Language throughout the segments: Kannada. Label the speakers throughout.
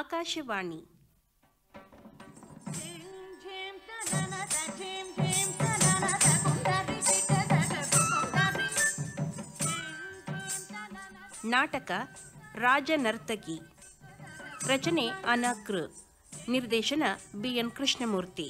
Speaker 1: ಆಕಾಶವಾಣಿ ನಾಟಕ ರಾಜ ರಚನೆ ಅನಕೃ ನಿರ್ದೇಶನ ಬಿ ಎನ್ ಕೃಷ್ಣಮೂರ್ತಿ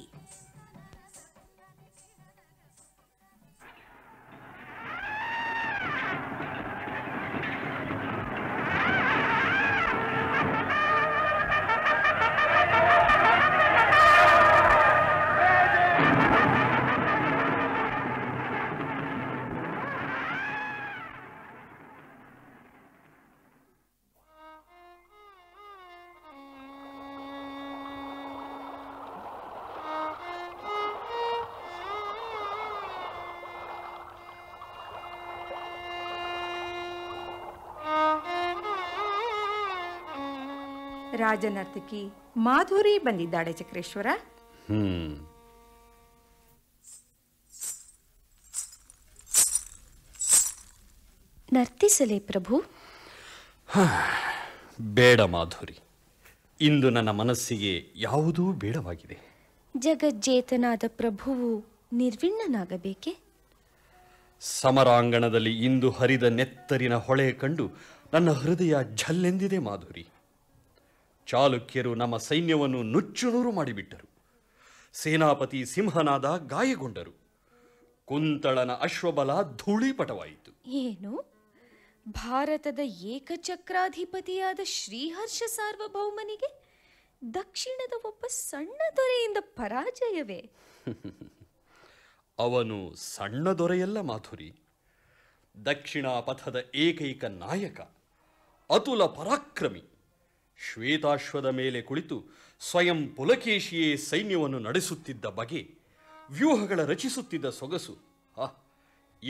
Speaker 2: ರಾಜನರ್ತಕಿ ಮಾಧುರಿ ಬಂದಿದ್ದಾಳೆ ಚಕ್ರೇಶ್ವರ
Speaker 3: ನರ್ತಿಸಲೇ ಪ್ರಭು
Speaker 4: ಬೇಡ ಮಾಧುರಿ ಇಂದು ನನ್ನ ಮನಸ್ಸಿಗೆ ಯಾವುದೂ ಬೇಡವಾಗಿದೆ
Speaker 3: ಜಗಜ್ಜೇತನಾದ ಪ್ರಭುವು ನಿರ್ವಿಣ್ಣನಾಗಬೇಕೆ
Speaker 4: ಸಮರಾಂಗಣದಲ್ಲಿ ಇಂದು ಹರಿದ ನೆತ್ತರಿನ ಹೊಳೆ ಕಂಡು ನನ್ನ ಹೃದಯ ಝಲ್ಲೆಂದಿದೆ ಮಾಧುರಿ ಚಾಲುಕ್ಯರು ನಮ್ಮ ಸೈನ್ಯವನ್ನು ನುಚ್ಚುನೂರು ಮಾಡಿಬಿಟ್ಟರು ಸೇನಾಪತಿ ಸಿಂಹನಾದ ಗಾಯಗೊಂಡರು ಕುಂತಳನ ಅಶ್ವಬಲ ಧೂಳಿಪಟವಾಯಿತು
Speaker 3: ಏನು ಭಾರತದ ಏಕಚಕ್ರಾಧಿಪತಿಯಾದ ಶ್ರೀಹರ್ಷ ಸಾರ್ವಭೌಮನಿಗೆ ದಕ್ಷಿಣದ ಒಬ್ಬ ಸಣ್ಣ ದೊರೆಯಿಂದ ಪರಾಜಯವೇ
Speaker 4: ಅವನು ಸಣ್ಣ ದೊರೆಯಲ್ಲ ಮಾಧುರಿ ದಕ್ಷಿಣ ಪಥದ ಏಕೈಕ ನಾಯಕ ಅತುಲ ಪರಾಕ್ರಮಿ ಶ್ವೇತಾಶ್ವದ ಮೇಲೆ ಕುಳಿತು ಸ್ವಯಂ ಪುಲಕೇಶಿಯೇ ಸೈನ್ಯವನ್ನು ನಡೆಸುತ್ತಿದ್ದ ಬಗೆ ವ್ಯೂಹಗಳ ರಚಿಸುತ್ತಿದ್ದ ಸೊಗಸು ಆ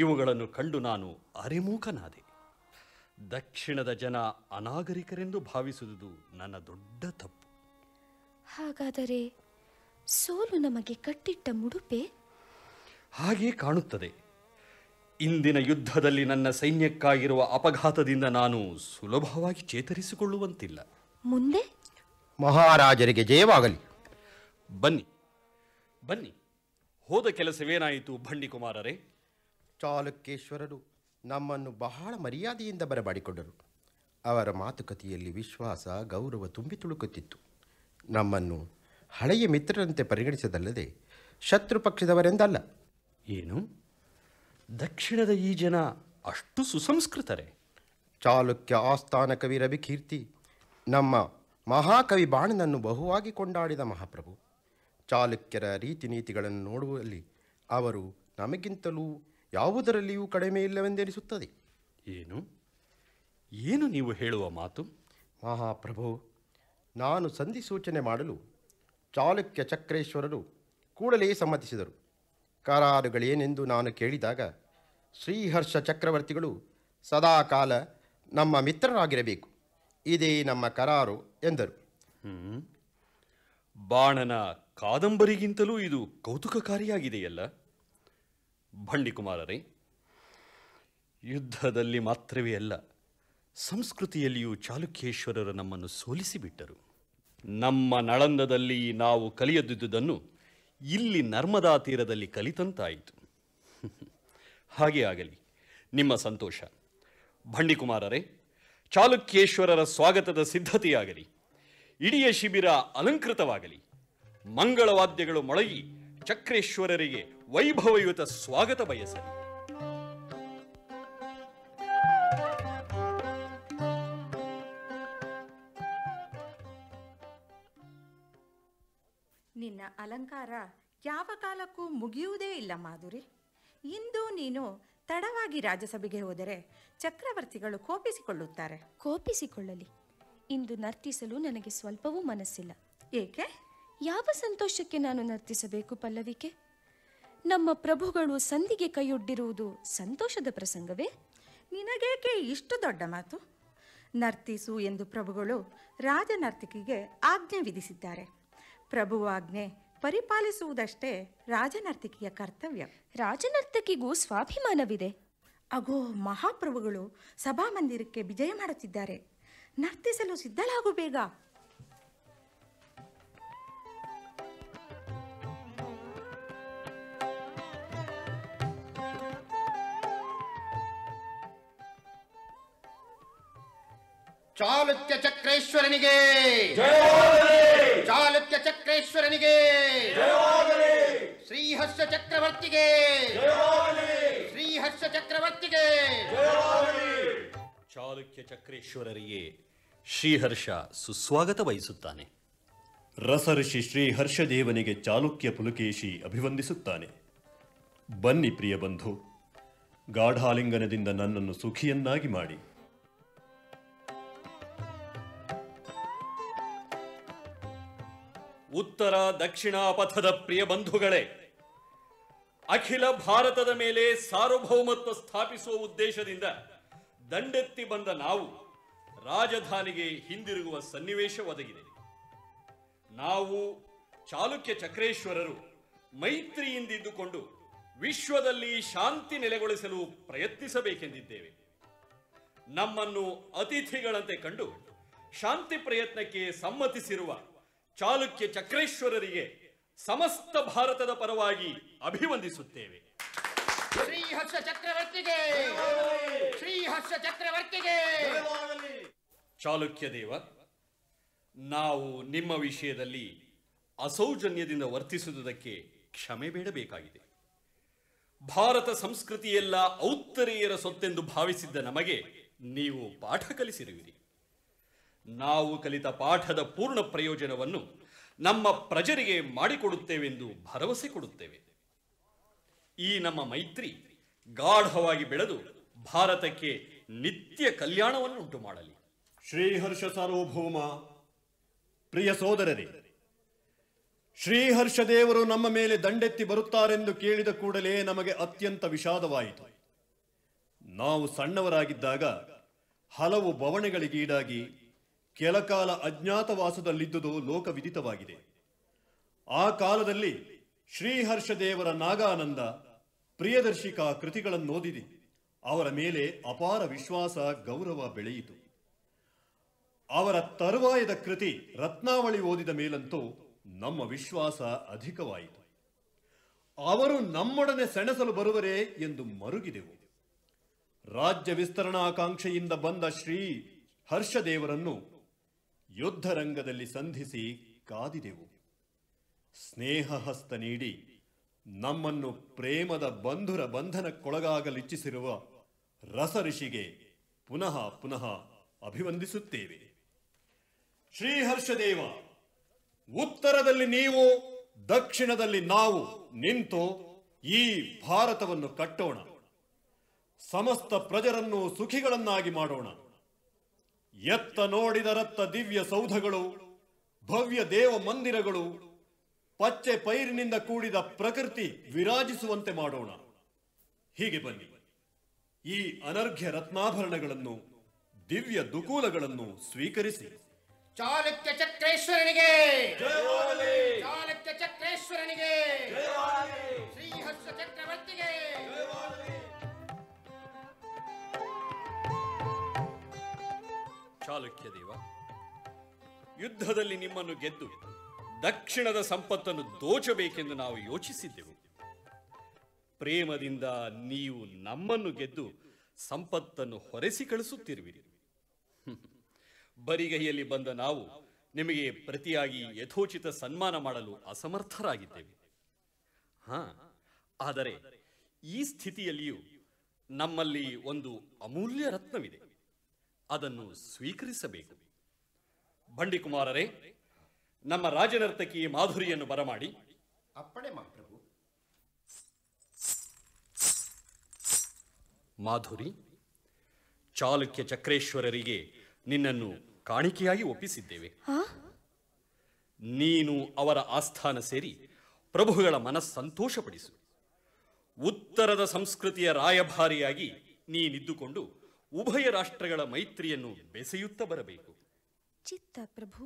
Speaker 4: ಇವುಗಳನ್ನು ಕಂಡು ನಾನು ಅರೆಮೂಕನಾದೆ ದಕ್ಷಿಣದ ಜನ ಅನಾಗರಿಕರೆಂದು ಭಾವಿಸುವುದು ನನ್ನ ದೊಡ್ಡ ತಪ್ಪು
Speaker 3: ಹಾಗಾದರೆ ಸೋಲು ನಮಗೆ ಕಟ್ಟಿಟ್ಟ ಮುಡುಪೆ
Speaker 4: ಹಾಗೆ ಕಾಣುತ್ತದೆ ಇಂದಿನ ಯುದ್ಧದಲ್ಲಿ ನನ್ನ ಸೈನ್ಯಕ್ಕಾಗಿರುವ ಅಪಘಾತದಿಂದ ನಾನು ಸುಲಭವಾಗಿ
Speaker 5: ಚೇತರಿಸಿಕೊಳ್ಳುವಂತಿಲ್ಲ ಮುಂದೆ ಮಹಾರಾಜರಿಗೆ ಜಯವಾಗಲಿ ಬನ್ನಿ ಬನ್ನಿ ಹೋದ ಕೆಲಸವೇನಾಯಿತು ಕುಮಾರರೇ ಚಾಲುಕ್ಯೇಶ್ವರರು ನಮ್ಮನ್ನು ಬಹಳ ಮರ್ಯಾದೆಯಿಂದ ಬರಮಾಡಿಕೊಂಡರು ಅವರ ಮಾತುಕತೆಯಲ್ಲಿ ವಿಶ್ವಾಸ ಗೌರವ ತುಂಬಿ ತುಳುಕುತ್ತಿತ್ತು ನಮ್ಮನ್ನು ಹಳೆಯ ಮಿತ್ರರಂತೆ ಪರಿಗಣಿಸದಲ್ಲದೆ ಶತ್ರು ಪಕ್ಷದವರೆಂದಲ್ಲ ಏನು ದಕ್ಷಿಣದ ಈ ಜನ ಅಷ್ಟು ಸುಸಂಸ್ಕೃತರೇ ಚಾಲುಕ್ಯ ಆಸ್ಥಾನ ಕವಿ ರವಿಕೀರ್ತಿ ನಮ್ಮ ಮಹಾಕವಿ ಬಾಣನನ್ನು ಬಹುವಾಗಿ ಕೊಂಡಾಡಿದ ಮಹಾಪ್ರಭು ಚಾಲುಕ್ಯರ ರೀತಿ ನೀತಿಗಳನ್ನು ನೋಡುವಲ್ಲಿ ಅವರು ನಮಗಿಂತಲೂ ಯಾವುದರಲ್ಲಿಯೂ ಕಡಿಮೆ ಇಲ್ಲವೆಂದೆನಿಸುತ್ತದೆ ಏನು ಏನು ನೀವು ಹೇಳುವ ಮಾತು ಮಹಾಪ್ರಭು ನಾನು ಸಂಧಿ ಸೂಚನೆ ಮಾಡಲು ಚಾಲುಕ್ಯ ಚಕ್ರೇಶ್ವರರು ಕೂಡಲೇ ಸಮ್ಮತಿಸಿದರು ಕರಾರುಗಳೇನೆಂದು ನಾನು ಕೇಳಿದಾಗ ಶ್ರೀಹರ್ಷ ಚಕ್ರವರ್ತಿಗಳು ಸದಾಕಾಲ ನಮ್ಮ ಮಿತ್ರರಾಗಿರಬೇಕು ಇದೇ ನಮ್ಮ ಕರಾರು ಎಂದರು ಬಾಣನ
Speaker 4: ಕಾದಂಬರಿಗಿಂತಲೂ ಇದು ಕೌತುಕಕಾರಿಯಾಗಿದೆಯಲ್ಲ ಬಂಡಿಕುಮಾರರೇ ಯುದ್ಧದಲ್ಲಿ ಮಾತ್ರವೇ ಅಲ್ಲ ಸಂಸ್ಕೃತಿಯಲ್ಲಿಯೂ ಚಾಲುಕ್ಯೇಶ್ವರರು ನಮ್ಮನ್ನು ಸೋಲಿಸಿಬಿಟ್ಟರು ನಮ್ಮ ನಳಂದದಲ್ಲಿ ನಾವು ಕಲಿಯದಿದ್ದುದನ್ನು ಇಲ್ಲಿ ನರ್ಮದಾ ತೀರದಲ್ಲಿ ಕಲಿತಂತಾಯಿತು ಹಾಗೆ ಆಗಲಿ ನಿಮ್ಮ ಸಂತೋಷ ಬಂಡಿಕುಮಾರರೇ ಚಾಲುಕ್ಯೇಶ್ವರರ ಸ್ವಾಗತದ ಸಿದ್ಧತೆಯಾಗಲಿ ಇಡಿಯ ಶಿಬಿರ ಅಲಂಕೃತವಾಗಲಿ ಮಂಗಳವಾದ್ಯಗಳು ಮೊಳಗಿ ಚಕ್ರೇಶ್ವರರಿಗೆ ವೈಭವಯುತ ಸ್ವಾಗತ ಬಯಸಲಿ
Speaker 2: ನಿನ್ನ ಅಲಂಕಾರ ಯಾವ ಕಾಲಕ್ಕೂ ಮುಗಿಯುವುದೇ ಇಲ್ಲ ಮಾಧುರಿ ಇಂದು ನೀನು ತಡವಾಗಿ ರಾಜ್ಯಸಭೆಗೆ ಹೋದರೆ ಚಕ್ರವರ್ತಿಗಳು ಕೋಪಿಸಿಕೊಳ್ಳುತ್ತಾರೆ ಕೋಪಿಸಿಕೊಳ್ಳಲಿ
Speaker 3: ಇಂದು ನರ್ತಿಸಲು ನನಗೆ ಸ್ವಲ್ಪವೂ ಮನಸ್ಸಿಲ್ಲ ಏಕೆ ಯಾವ ಸಂತೋಷಕ್ಕೆ ನಾನು ನರ್ತಿಸಬೇಕು ಪಲ್ಲವಿಕೆ ನಮ್ಮ ಪ್ರಭುಗಳು ಸಂಧಿಗೆ ಕೈಯೊಡ್ಡಿರುವುದು ಸಂತೋಷದ ಪ್ರಸಂಗವೇ ನಿನಗೇಕೆ ಇಷ್ಟು ದೊಡ್ಡ ಮಾತು ನರ್ತಿಸು ಎಂದು
Speaker 2: ಪ್ರಭುಗಳು ರಾಜನರ್ತಿಕೆಗೆ ಆಜ್ಞೆ ವಿಧಿಸಿದ್ದಾರೆ ಪ್ರಭುವಾಜ್ಞೆ ಪರಿಪಾಲಿಸುವುದಷ್ಟೇ ರಾಜನರ್ತಕಿಯ ಕರ್ತವ್ಯ ರಾಜನರ್ತಕಿಗೂ ಸ್ವಾಭಿಮಾನವಿದೆ ಅಗೋ ಮಹಾಪ್ರಭುಗಳು ಸಭಾ ಮಂದಿರಕ್ಕೆ ವಿಜಯ ಮಾಡುತ್ತಿದ್ದಾರೆ ನರ್ತಿಸಲು ಸಿದ್ಧಳಾಗು ಬೇಗ
Speaker 5: ಚಾಲುಕ್ಯ ಚಕ್ರೇಶ್ವರನಿಗೆ ಚಾಲುಕ್ಯ ಚಕ್ರೇಶ್ವರನಿಗೆ ಶ್ರೀಹರ್ಷ ಚಕ್ರವರ್ತಿಗೆ ಶ್ರೀಹರ್ಷ ಚಕ್ರವರ್ತಿಗೆ
Speaker 4: ಚಾಲುಕ್ಯ ಚಕ್ರೇಶ್ವರರಿಗೆ ಶ್ರೀಹರ್ಷ ಸುಸ್ವಾಗತ ಬಯಸುತ್ತಾನೆ ರಸಋಷಿ ದೇವನಿಗೆ ಚಾಲುಕ್ಯ ಪುಲಕೇಶಿ ಅಭಿವಂದಿಸುತ್ತಾನೆ ಬನ್ನಿ ಪ್ರಿಯ ಬಂಧು ಗಾಢಾಲಿಂಗನದಿಂದ ನನ್ನನ್ನು ಸುಖಿಯನ್ನಾಗಿ ಮಾಡಿ ಉತ್ತರ ದಕ್ಷಿಣ ಪಥದ ಪ್ರಿಯ ಬಂಧುಗಳೇ ಅಖಿಲ ಭಾರತದ ಮೇಲೆ ಸಾರ್ವಭೌಮತ್ವ ಸ್ಥಾಪಿಸುವ ಉದ್ದೇಶದಿಂದ ದಂಡೆತ್ತಿ ಬಂದ ನಾವು ರಾಜಧಾನಿಗೆ ಹಿಂದಿರುಗುವ ಸನ್ನಿವೇಶ ಒದಗಿದೆ ನಾವು ಚಾಲುಕ್ಯ ಚಕ್ರೇಶ್ವರರು ಮೈತ್ರಿಯಿಂದಿದ್ದುಕೊಂಡು ವಿಶ್ವದಲ್ಲಿ ಶಾಂತಿ ನೆಲೆಗೊಳಿಸಲು ಪ್ರಯತ್ನಿಸಬೇಕೆಂದಿದ್ದೇವೆ ನಮ್ಮನ್ನು ಅತಿಥಿಗಳಂತೆ ಕಂಡು ಶಾಂತಿ ಪ್ರಯತ್ನಕ್ಕೆ ಸಮ್ಮತಿಸಿರುವ ಚಾಲುಕ್ಯ ಚಕ್ರೇಶ್ವರರಿಗೆ ಸಮಸ್ತ ಭಾರತದ ಪರವಾಗಿ ಅಭಿವಂದಿಸುತ್ತೇವೆ
Speaker 5: ಶ್ರೀಹರ್ಷ ಚಕ್ರವರ್ತಿಗೆ ಶ್ರೀಹರ್ಷ ಚಕ್ರವರ್ತಿಗೆ
Speaker 4: ಚಾಲುಕ್ಯ ದೇವ ನಾವು ನಿಮ್ಮ ವಿಷಯದಲ್ಲಿ ಅಸೌಜನ್ಯದಿಂದ ವರ್ತಿಸುವುದಕ್ಕೆ ಕ್ಷಮೆ ಬೇಡಬೇಕಾಗಿದೆ ಭಾರತ ಸಂಸ್ಕೃತಿಯೆಲ್ಲ ಔತ್ತರೇಯರ ಸೊತ್ತೆಂದು ಭಾವಿಸಿದ್ದ ನಮಗೆ ನೀವು ಪಾಠ ಕಲಿಸಿರುವಿರಿ ನಾವು ಕಲಿತ ಪಾಠದ ಪೂರ್ಣ ಪ್ರಯೋಜನವನ್ನು ನಮ್ಮ ಪ್ರಜರಿಗೆ ಮಾಡಿಕೊಡುತ್ತೇವೆಂದು ಭರವಸೆ ಕೊಡುತ್ತೇವೆ ಈ ನಮ್ಮ ಮೈತ್ರಿ ಗಾಢವಾಗಿ ಬೆಳೆದು ಭಾರತಕ್ಕೆ ನಿತ್ಯ ಕಲ್ಯಾಣವನ್ನು ಉಂಟು ಮಾಡಲಿ ಶ್ರೀಹರ್ಷ ಸಾರ್ವಭೌಮ ಪ್ರಿಯ ಸೋದರರೇ ಶ್ರೀಹರ್ಷ ದೇವರು ನಮ್ಮ ಮೇಲೆ ದಂಡೆತ್ತಿ ಬರುತ್ತಾರೆಂದು ಕೇಳಿದ ಕೂಡಲೇ ನಮಗೆ ಅತ್ಯಂತ ವಿಷಾದವಾಯಿತು ನಾವು ಸಣ್ಣವರಾಗಿದ್ದಾಗ ಹಲವು ಬವಣೆಗಳಿಗೀಡಾಗಿ ಕೆಲಕಾಲ ಅಜ್ಞಾತವಾಸದಲ್ಲಿದ್ದುದು ಲೋಕವಿದಿತವಾಗಿದೆ ಆ ಕಾಲದಲ್ಲಿ ಶ್ರೀಹರ್ಷದೇವರ ನಾಗಾನಂದ ಪ್ರಿಯದರ್ಶಿಕ ಕೃತಿಗಳನ್ನೋದಿದೆ ಅವರ ಮೇಲೆ ಅಪಾರ ವಿಶ್ವಾಸ ಗೌರವ ಬೆಳೆಯಿತು ಅವರ ತರುವಾಯದ ಕೃತಿ ರತ್ನಾವಳಿ ಓದಿದ ಮೇಲಂತೂ ನಮ್ಮ ವಿಶ್ವಾಸ ಅಧಿಕವಾಯಿತು ಅವರು ನಮ್ಮೊಡನೆ ಸೆಣಸಲು ಬರುವರೇ ಎಂದು ಮರುಗಿದೆವು ರಾಜ್ಯ ವಿಸ್ತರಣಾಕಾಂಕ್ಷೆಯಿಂದ ಬಂದ ಶ್ರೀ ಹರ್ಷದೇವರನ್ನು ಯುದ್ಧರಂಗದಲ್ಲಿ ಸಂಧಿಸಿ ಕಾದಿದೆವು ಸ್ನೇಹ ಹಸ್ತ ನೀಡಿ ನಮ್ಮನ್ನು ಪ್ರೇಮದ ಬಂಧುರ ಬಂಧನಕ್ಕೊಳಗಾಗಲಿಚ್ಛಿಸಿರುವ ರಸಋಷಿಗೆ ಪುನಃ ಪುನಃ ಅಭಿವಂದಿಸುತ್ತೇವೆ ಶ್ರೀಹರ್ಷದೇವ ಉತ್ತರದಲ್ಲಿ ನೀವು ದಕ್ಷಿಣದಲ್ಲಿ ನಾವು ನಿಂತು ಈ ಭಾರತವನ್ನು ಕಟ್ಟೋಣ ಸಮಸ್ತ ಪ್ರಜರನ್ನು ಸುಖಿಗಳನ್ನಾಗಿ ಮಾಡೋಣ ಎತ್ತ ನೋಡಿದರತ್ತ ದಿವ್ಯ ಸೌಧಗಳು ಭವ್ಯ ದೇವ ಮಂದಿರಗಳು ಪಚ್ಚೆ ಪೈರಿನಿಂದ ಕೂಡಿದ ಪ್ರಕೃತಿ ವಿರಾಜಿಸುವಂತೆ ಮಾಡೋಣ ಹೀಗೆ ಬನ್ನಿ ಈ ಅನರ್ಘ್ಯ ರತ್ನಾಭರಣಗಳನ್ನು ದಿವ್ಯ ದುಕೂಲಗಳನ್ನು ಸ್ವೀಕರಿಸಿ
Speaker 5: ಚಾಲುಕ್ಯ ಚಕ್ರೇಶ್ವರನಿಗೆ ಚಾಲುಕ್ಯ ಚಕ್ರೇಶ್ವರನಿಗೆ ಶ್ರೀಹರ್ಷ ಚಕ್ರವರ್ತಿಗೆ
Speaker 4: ಚಾಲುಕ್ಯ ದೇವ ಯುದ್ಧದಲ್ಲಿ ನಿಮ್ಮನ್ನು ಗೆದ್ದು ದಕ್ಷಿಣದ ಸಂಪತ್ತನ್ನು ದೋಚಬೇಕೆಂದು ನಾವು ಯೋಚಿಸಿದ್ದೆವು ಪ್ರೇಮದಿಂದ ನೀವು ನಮ್ಮನ್ನು ಗೆದ್ದು ಸಂಪತ್ತನ್ನು ಹೊರೆಸಿ ಕಳಿಸುತ್ತಿರುವಿರಿ ಬರಿಗೈಯಲ್ಲಿ ಬಂದ ನಾವು ನಿಮಗೆ ಪ್ರತಿಯಾಗಿ ಯಥೋಚಿತ ಸನ್ಮಾನ ಮಾಡಲು ಅಸಮರ್ಥರಾಗಿದ್ದೇವೆ ಹಾ ಆದರೆ ಈ ಸ್ಥಿತಿಯಲ್ಲಿಯೂ ನಮ್ಮಲ್ಲಿ ಒಂದು ಅಮೂಲ್ಯ ರತ್ನವಿದೆ ಅದನ್ನು ಸ್ವೀಕರಿಸಬೇಕು ಬಂಡಿಕುಮಾರರೇ ನಮ್ಮ ರಾಜನರ್ತಕಿ ಮಾಧುರಿಯನ್ನು ಬರಮಾಡಿ ಅಪ್ಪಣೆ ಮಾಧುರಿ ಚಾಲುಕ್ಯ ಚಕ್ರೇಶ್ವರರಿಗೆ ನಿನ್ನನ್ನು ಕಾಣಿಕೆಯಾಗಿ ಒಪ್ಪಿಸಿದ್ದೇವೆ ನೀನು ಅವರ ಆಸ್ಥಾನ ಸೇರಿ ಪ್ರಭುಗಳ ಮನಸ್ಸಂತೋಷಪಡಿಸು ಉತ್ತರದ ಸಂಸ್ಕೃತಿಯ ರಾಯಭಾರಿಯಾಗಿ ನೀನಿದ್ದುಕೊಂಡು ಉಭಯ ರಾಷ್ಟ್ರಗಳ ಮೈತ್ರಿಯನ್ನು ಬೆಸೆಯುತ್ತ ಬರಬೇಕು
Speaker 3: ಚಿತ್ತ ಪ್ರಭು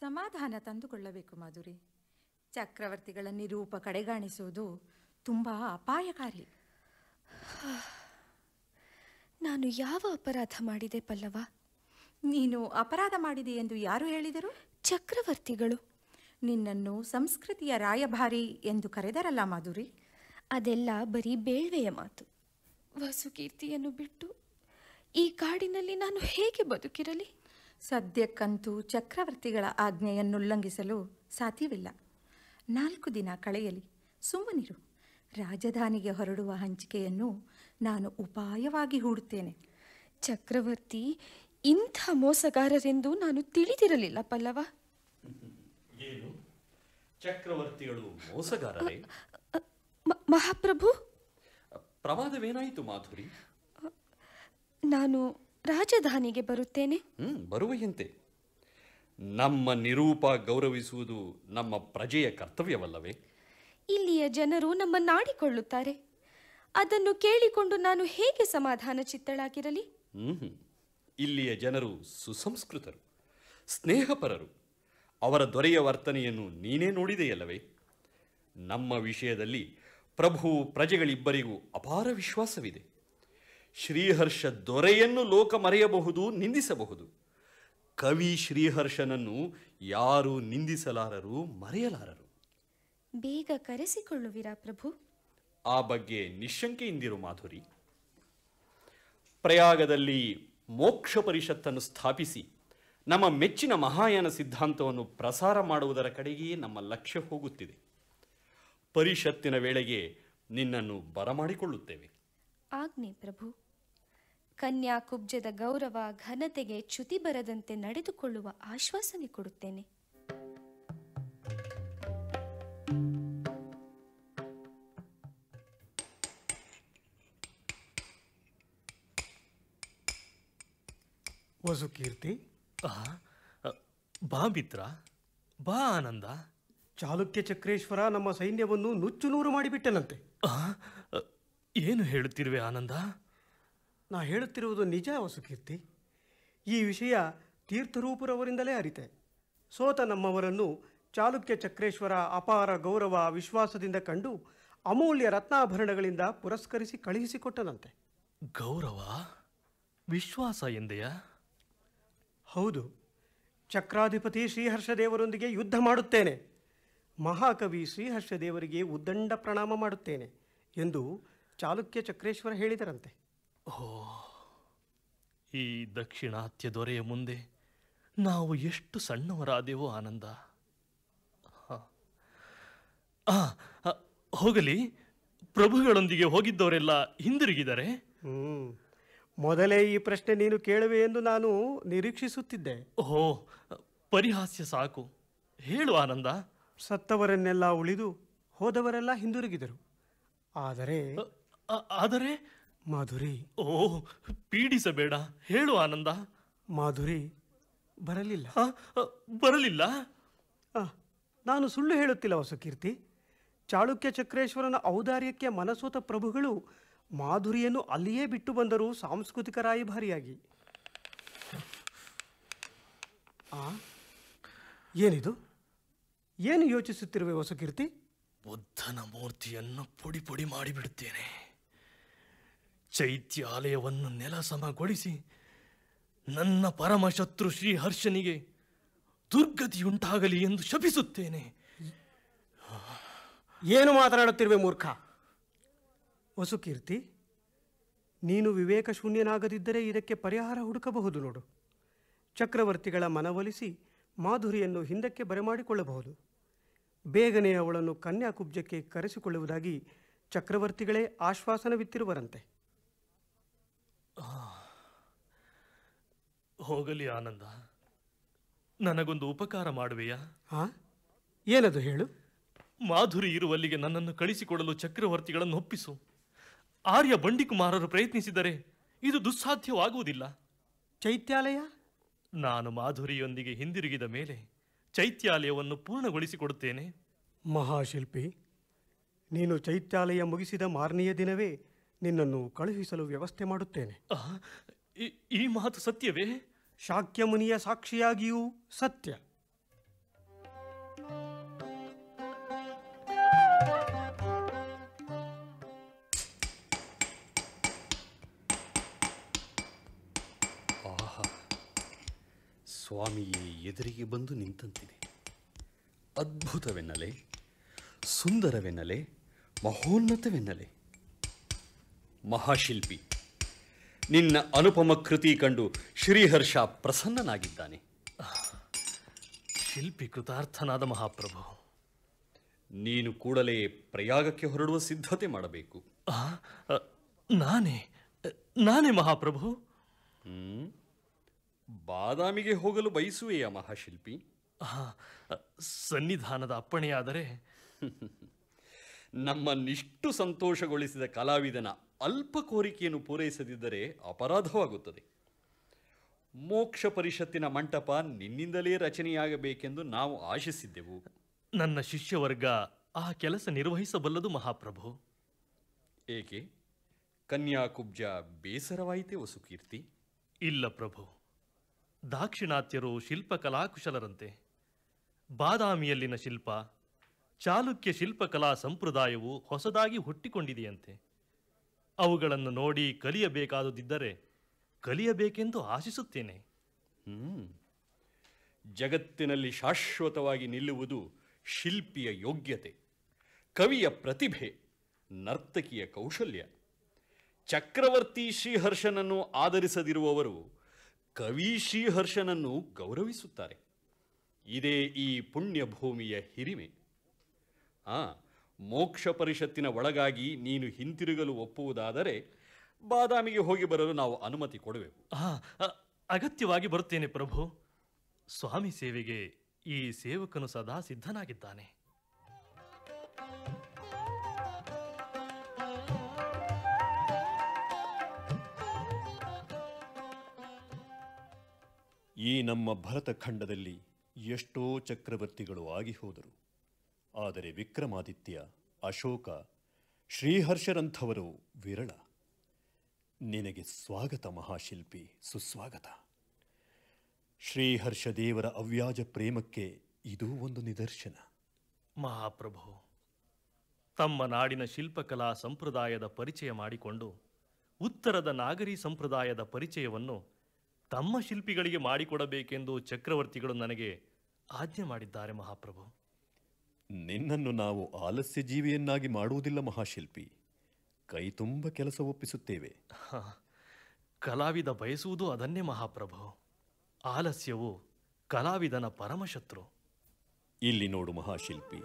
Speaker 2: ಸಮಾಧಾನ ತಂದುಕೊಳ್ಳಬೇಕು ಮಾಧುರಿ ಚಕ್ರವರ್ತಿಗಳ ನಿರೂಪ ಕಡೆಗಾಣಿಸುವುದು ತುಂಬಾ ಅಪಾಯಕಾರಿ ನಾನು ಯಾವ ಅಪರಾಧ ಮಾಡಿದೆ ಪಲ್ಲವ ನೀನು ಅಪರಾಧ ಮಾಡಿದೆ ಎಂದು ಯಾರು ಹೇಳಿದರು ಚಕ್ರವರ್ತಿಗಳು ನಿನ್ನನ್ನು ಸಂಸ್ಕೃತಿಯ ರಾಯಭಾರಿ ಎಂದು ಕರೆದರಲ್ಲ ಮಾಧುರಿ ಅದೆಲ್ಲ ಬರೀ ಬೇಳ್ವೆಯ ಮಾತು
Speaker 3: ವಸುಕೀರ್ತಿಯನ್ನು ಬಿಟ್ಟು
Speaker 2: ಈ ಕಾಡಿನಲ್ಲಿ ನಾನು ಹೇಗೆ ಬದುಕಿರಲಿ ಸದ್ಯಕ್ಕಂತೂ ಚಕ್ರವರ್ತಿಗಳ ಆಜ್ಞೆಯನ್ನು ಉಲ್ಲಂಘಿಸಲು ಸಾಧ್ಯವಿಲ್ಲ ನಾಲ್ಕು ದಿನ ಕಳೆಯಲಿ ಸುಮ್ಮನಿರು ರಾಜಧಾನಿಗೆ ಹೊರಡುವ ಹಂಚಿಕೆಯನ್ನು
Speaker 3: ನಾನು ಉಪಾಯವಾಗಿ ಹೂಡುತ್ತೇನೆ ಚಕ್ರವರ್ತಿ ಇಂಥ ಮೋಸಗಾರರೆಂದು ನಾನು ತಿಳಿದಿರಲಿಲ್ಲ ಪಲ್ಲವ
Speaker 4: ಚಕ್ರವರ್ತಿಗಳು ಮೋಸಗಾರರೇ ಮಹಾಪ್ರಭು ಪ್ರವಾದವೇನಾಯಿತು ಮಾಧುರಿ
Speaker 3: ನಾನು ರಾಜಧಾನಿಗೆ ಬರುತ್ತೇನೆ
Speaker 4: ಹ್ಮ್ ಬರುವೆಯಂತೆ ನಮ್ಮ ನಿರೂಪ ಗೌರವಿಸುವುದು ನಮ್ಮ ಪ್ರಜೆಯ ಕರ್ತವ್ಯವಲ್ಲವೇ
Speaker 3: ಇಲ್ಲಿಯ ಜನರು ನಮ್ಮ ನಾಡಿಕೊಳ್ಳುತ್ತಾರೆ ಅದನ್ನು ಕೇಳಿಕೊಂಡು ನಾನು ಹೇಗೆ ಸಮಾಧಾನ ಚಿತ್ತಳಾಗಿರಲಿ
Speaker 4: ಇಲ್ಲಿಯ ಜನರು ಸುಸಂಸ್ಕೃತರು ಸ್ನೇಹಪರರು ಅವರ ದೊರೆಯ ವರ್ತನೆಯನ್ನು ನೀನೇ ನೋಡಿದೆಯಲ್ಲವೇ ನಮ್ಮ ವಿಷಯದಲ್ಲಿ ಪ್ರಭು ಪ್ರಜೆಗಳಿಬ್ಬರಿಗೂ ಅಪಾರ ವಿಶ್ವಾಸವಿದೆ ಶ್ರೀಹರ್ಷ ದೊರೆಯನ್ನು ಲೋಕ ಮರೆಯಬಹುದು ನಿಂದಿಸಬಹುದು ಕವಿ ಶ್ರೀಹರ್ಷನನ್ನು ಯಾರು ನಿಂದಿಸಲಾರರು ಮರೆಯಲಾರರು
Speaker 3: ಬೇಗ ಕರೆಸಿಕೊಳ್ಳುವಿರಾ ಪ್ರಭು
Speaker 4: ಆ ಬಗ್ಗೆ ನಿಶಂಕೆಯಿಂದಿರು ಮಾಧುರಿ ಪ್ರಯಾಗದಲ್ಲಿ ಮೋಕ್ಷ ಪರಿಷತ್ತನ್ನು ಸ್ಥಾಪಿಸಿ ನಮ್ಮ ಮೆಚ್ಚಿನ ಮಹಾಯಾನ ಸಿದ್ಧಾಂತವನ್ನು ಪ್ರಸಾರ ಮಾಡುವುದರ ಕಡೆಗೆ ನಮ್ಮ ಲಕ್ಷ್ಯ ಹೋಗುತ್ತಿದೆ ಪರಿಷತ್ತಿನ ವೇಳೆಗೆ ನಿನ್ನನ್ನು ಬರಮಾಡಿಕೊಳ್ಳುತ್ತೇವೆ
Speaker 3: ಆಜ್ಞೆ ಪ್ರಭು ಕನ್ಯಾ ಕುಬ್ಜದ ಗೌರವ ಘನತೆಗೆ ಚ್ಯುತಿ ಬರದಂತೆ ನಡೆದುಕೊಳ್ಳುವ ಆಶ್ವಾಸನೆ ಕೊಡುತ್ತೇನೆ
Speaker 6: ವಸುಕೀರ್ತಿ ಕೀರ್ತಿ ಬಾ ಮಿತ್ರ ಬಾ ಆನಂದ ಚಾಲುಕ್ಯ ಚಕ್ರೇಶ್ವರ ನಮ್ಮ ಸೈನ್ಯವನ್ನು ನುಚ್ಚುನೂರು ಮಾಡಿಬಿಟ್ಟನಂತೆ
Speaker 4: ಏನು ಹೇಳುತ್ತಿರುವೆ
Speaker 6: ಆನಂದ ನಾ ಹೇಳುತ್ತಿರುವುದು ನಿಜ ವಸುಕೀರ್ತಿ ಈ ವಿಷಯ ತೀರ್ಥರೂಪುರವರಿಂದಲೇ ಅರಿತೆ ಸೋತ ನಮ್ಮವರನ್ನು ಚಾಲುಕ್ಯ ಚಕ್ರೇಶ್ವರ ಅಪಾರ ಗೌರವ ವಿಶ್ವಾಸದಿಂದ ಕಂಡು ಅಮೂಲ್ಯ ರತ್ನಾಭರಣಗಳಿಂದ ಪುರಸ್ಕರಿಸಿ ಕಳುಹಿಸಿಕೊಟ್ಟನಂತೆ ಗೌರವ ವಿಶ್ವಾಸ ಎಂದೆಯಾ ಹೌದು ಚಕ್ರಾಧಿಪತಿ ಶ್ರೀಹರ್ಷದೇವರೊಂದಿಗೆ ಯುದ್ಧ ಮಾಡುತ್ತೇನೆ ಮಹಾಕವಿ ಶ್ರೀಹರ್ಷದೇವರಿಗೆ ಉದ್ದಂಡ ಪ್ರಣಾಮ ಮಾಡುತ್ತೇನೆ ಎಂದು ಚಾಲುಕ್ಯ ಚಕ್ರೇಶ್ವರ ಹೇಳಿದರಂತೆ ಓ
Speaker 4: ಈ ದಕ್ಷಿಣಾತ್ಯ ದೊರೆಯ ಮುಂದೆ
Speaker 6: ನಾವು ಎಷ್ಟು
Speaker 4: ಸಣ್ಣವರಾದೆವೋ ಆನಂದ ಹೋಗಲಿ ಪ್ರಭುಗಳೊಂದಿಗೆ ಹೋಗಿದ್ದವರೆಲ್ಲ ಹಿಂದಿರುಗಿದರೆ
Speaker 6: ಮೊದಲೇ ಈ ಪ್ರಶ್ನೆ ನೀನು ಕೇಳುವೆ ಎಂದು ನಾನು ನಿರೀಕ್ಷಿಸುತ್ತಿದ್ದೆ ಓಹೋ ಪರಿಹಾಸ್ಯ ಸಾಕು ಹೇಳು ಆನಂದ ಸತ್ತವರನ್ನೆಲ್ಲ ಉಳಿದು ಹೋದವರೆಲ್ಲ ಹಿಂದಿರುಗಿದರು ಆದರೆ ಆದರೆ ಮಾಧುರಿ ಓ ಪೀಡಿಸಬೇಡ ಹೇಳು ಆನಂದ ಮಾಧುರಿ ಬರಲಿಲ್ಲ ಬರಲಿಲ್ಲ ನಾನು ಸುಳ್ಳು ಹೇಳುತ್ತಿಲ್ಲ ವಸುಕೀರ್ತಿ ಚಾಳುಕ್ಯ ಚಕ್ರೇಶ್ವರನ ಔದಾರ್ಯಕ್ಕೆ ಮನಸೋತ ಪ್ರಭುಗಳು ಮಾಧುರಿಯನ್ನು ಅಲ್ಲಿಯೇ ಬಿಟ್ಟು ಬಂದರು ಸಾಂಸ್ಕೃತಿಕ ರಾಯಭಾರಿಯಾಗಿ ಆ ಏನಿದು ಏನು ಯೋಚಿಸುತ್ತಿರುವೆ ಹೊಸಕೀರ್ತಿ
Speaker 4: ಬುದ್ಧನ ಮೂರ್ತಿಯನ್ನು ಪುಡಿ ಪುಡಿ ಮಾಡಿಬಿಡುತ್ತೇನೆ ಚೈತ್ಯಾಲಯವನ್ನು ನೆಲಸಮಗೊಳಿಸಿ ಸಮಗೊಳಿಸಿ ನನ್ನ ಪರಮಶತ್ರು
Speaker 6: ಶ್ರೀ ಹರ್ಷನಿಗೆ ದುರ್ಗತಿಯುಂಟಾಗಲಿ ಎಂದು ಶಪಿಸುತ್ತೇನೆ ಏನು ಮಾತನಾಡುತ್ತಿರುವೆ ಮೂರ್ಖ ವಸುಕೀರ್ತಿ ನೀನು ವಿವೇಕ ಶೂನ್ಯನಾಗದಿದ್ದರೆ ಇದಕ್ಕೆ ಪರಿಹಾರ ಹುಡುಕಬಹುದು ನೋಡು ಚಕ್ರವರ್ತಿಗಳ ಮನವೊಲಿಸಿ ಮಾಧುರಿಯನ್ನು ಹಿಂದಕ್ಕೆ ಬರಮಾಡಿಕೊಳ್ಳಬಹುದು ಬೇಗನೆ ಅವಳನ್ನು ಕನ್ಯಾಕುಬ್ಜಕ್ಕೆ ಕರೆಸಿಕೊಳ್ಳುವುದಾಗಿ ಚಕ್ರವರ್ತಿಗಳೇ ಆಶ್ವಾಸನವಿತ್ತಿರುವರಂತೆ
Speaker 4: ಹೋಗಲಿ ಆನಂದ ನನಗೊಂದು ಉಪಕಾರ ಮಾಡುವೆಯಾ
Speaker 6: ಹಾ ಏನದು ಹೇಳು
Speaker 4: ಮಾಧುರಿ ಇರುವಲ್ಲಿಗೆ ನನ್ನನ್ನು ಕಳಿಸಿಕೊಡಲು ಚಕ್ರವರ್ತಿಗಳನ್ನು ಒಪ್ಪಿಸು ಆರ್ಯ ಬಂಡಿಕುಮಾರರು ಪ್ರಯತ್ನಿಸಿದರೆ ಇದು ದುಸ್ಸಾಧ್ಯವಾಗುವುದಿಲ್ಲ ಚೈತ್ಯಾಲಯ ನಾನು ಮಾಧುರಿಯೊಂದಿಗೆ ಹಿಂದಿರುಗಿದ ಮೇಲೆ ಚೈತ್ಯಾಲಯವನ್ನು ಪೂರ್ಣಗೊಳಿಸಿಕೊಡುತ್ತೇನೆ
Speaker 6: ಮಹಾಶಿಲ್ಪಿ ನೀನು ಚೈತ್ಯಾಲಯ ಮುಗಿಸಿದ ಮಾರನೆಯ ದಿನವೇ ನಿನ್ನನ್ನು ಕಳುಹಿಸಲು ವ್ಯವಸ್ಥೆ ಮಾಡುತ್ತೇನೆ ಈ ಮಾತು ಸತ್ಯವೇ ಶಾಕ್ಯಮುನಿಯ ಸಾಕ್ಷಿಯಾಗಿಯೂ ಸತ್ಯ
Speaker 4: ಸ್ವಾಮಿಯೇ ಎದುರಿಗೆ ಬಂದು ನಿಂತಂತಿದೆ ಅದ್ಭುತವೆನ್ನಲೆ ಸುಂದರವೆನ್ನಲೆ ಮಹೋನ್ನತವೆನ್ನಲೆ ಮಹಾಶಿಲ್ಪಿ ನಿನ್ನ ಅನುಪಮ ಕೃತಿ ಕಂಡು ಶ್ರೀಹರ್ಷ ಪ್ರಸನ್ನನಾಗಿದ್ದಾನೆ ಶಿಲ್ಪಿ ಕೃತಾರ್ಥನಾದ ಮಹಾಪ್ರಭು ನೀನು ಕೂಡಲೇ ಪ್ರಯಾಗಕ್ಕೆ ಹೊರಡುವ ಸಿದ್ಧತೆ ಮಾಡಬೇಕು ನಾನೇ ನಾನೇ ಮಹಾಪ್ರಭು ಬಾದಾಮಿಗೆ ಹೋಗಲು ಬಯಸುವೆಯ ಮಹಾಶಿಲ್ಪಿ ಸನ್ನಿಧಾನದ ಅಪ್ಪಣೆಯಾದರೆ ನಿಷ್ಠು ಸಂತೋಷಗೊಳಿಸಿದ ಕಲಾವಿದನ ಅಲ್ಪ ಕೋರಿಕೆಯನ್ನು ಪೂರೈಸದಿದ್ದರೆ ಅಪರಾಧವಾಗುತ್ತದೆ ಮೋಕ್ಷ ಪರಿಷತ್ತಿನ ಮಂಟಪ ನಿನ್ನಿಂದಲೇ ರಚನೆಯಾಗಬೇಕೆಂದು ನಾವು ಆಶಿಸಿದ್ದೆವು ನನ್ನ ಶಿಷ್ಯವರ್ಗ ಆ ಕೆಲಸ ನಿರ್ವಹಿಸಬಲ್ಲದು ಮಹಾಪ್ರಭು ಏಕೆ ಕನ್ಯಾಕುಬ್ಜ ಬೇಸರವಾಯಿತೆ ವಸುಕೀರ್ತಿ ಇಲ್ಲ ಪ್ರಭು ದಾಕ್ಷಿಣಾತ್ಯರು ಶಿಲ್ಪಕಲಾ ಕುಶಲರಂತೆ ಬಾದಾಮಿಯಲ್ಲಿನ ಶಿಲ್ಪ ಚಾಲುಕ್ಯ ಶಿಲ್ಪಕಲಾ ಸಂಪ್ರದಾಯವು ಹೊಸದಾಗಿ ಹುಟ್ಟಿಕೊಂಡಿದೆಯಂತೆ ಅವುಗಳನ್ನು ನೋಡಿ ಕಲಿಯಬೇಕಾದುದಿದ್ದರೆ ಕಲಿಯಬೇಕೆಂದು ಆಶಿಸುತ್ತೇನೆ ಜಗತ್ತಿನಲ್ಲಿ ಶಾಶ್ವತವಾಗಿ ನಿಲ್ಲುವುದು ಶಿಲ್ಪಿಯ ಯೋಗ್ಯತೆ ಕವಿಯ ಪ್ರತಿಭೆ ನರ್ತಕಿಯ ಕೌಶಲ್ಯ ಚಕ್ರವರ್ತಿ ಶ್ರೀಹರ್ಷನನ್ನು ಆಧರಿಸದಿರುವವರು ಕವಿ ಶ್ರೀಹರ್ಷನನ್ನು ಗೌರವಿಸುತ್ತಾರೆ ಇದೇ ಈ ಪುಣ್ಯ ಭೂಮಿಯ ಹಿರಿಮೆ ಆ ಮೋಕ್ಷ ಪರಿಷತ್ತಿನ ಒಳಗಾಗಿ ನೀನು ಹಿಂತಿರುಗಲು ಒಪ್ಪುವುದಾದರೆ ಬಾದಾಮಿಗೆ ಹೋಗಿ ಬರಲು ನಾವು ಅನುಮತಿ ಕೊಡುವೆವು ಅಗತ್ಯವಾಗಿ ಬರುತ್ತೇನೆ ಪ್ರಭು ಸ್ವಾಮಿ ಸೇವೆಗೆ ಈ ಸೇವಕನು ಸದಾ ಸಿದ್ಧನಾಗಿದ್ದಾನೆ ಈ ನಮ್ಮ ಭರತ ಖಂಡದಲ್ಲಿ ಎಷ್ಟೋ ಚಕ್ರವರ್ತಿಗಳು ಆಗಿ ಹೋದರು ಆದರೆ ವಿಕ್ರಮಾದಿತ್ಯ ಅಶೋಕ ಶ್ರೀಹರ್ಷರಂಥವರು ವಿರಳ ನಿನಗೆ ಸ್ವಾಗತ ಮಹಾಶಿಲ್ಪಿ ಸುಸ್ವಾಗತ ದೇವರ ಅವ್ಯಾಜ ಪ್ರೇಮಕ್ಕೆ ಇದೂ ಒಂದು ನಿದರ್ಶನ ಮಹಾಪ್ರಭು ತಮ್ಮ ನಾಡಿನ ಶಿಲ್ಪಕಲಾ ಸಂಪ್ರದಾಯದ ಪರಿಚಯ ಮಾಡಿಕೊಂಡು ಉತ್ತರದ ನಾಗರಿ ಸಂಪ್ರದಾಯದ ಪರಿಚಯವನ್ನು ತಮ್ಮ ಶಿಲ್ಪಿಗಳಿಗೆ ಮಾಡಿಕೊಡಬೇಕೆಂದು ಚಕ್ರವರ್ತಿಗಳು ನನಗೆ ಆಜ್ಞೆ ಮಾಡಿದ್ದಾರೆ ಮಹಾಪ್ರಭು ನಿನ್ನನ್ನು ನಾವು ಆಲಸ್ಯ ಜೀವಿಯನ್ನಾಗಿ ಮಾಡುವುದಿಲ್ಲ ಮಹಾಶಿಲ್ಪಿ ಕೈ ತುಂಬ ಕೆಲಸ ಒಪ್ಪಿಸುತ್ತೇವೆ ಕಲಾವಿದ ಬಯಸುವುದು ಅದನ್ನೇ ಮಹಾಪ್ರಭು ಆಲಸ್ಯವು ಕಲಾವಿದನ ಪರಮಶತ್ರು ಇಲ್ಲಿ ನೋಡು ಮಹಾಶಿಲ್ಪಿ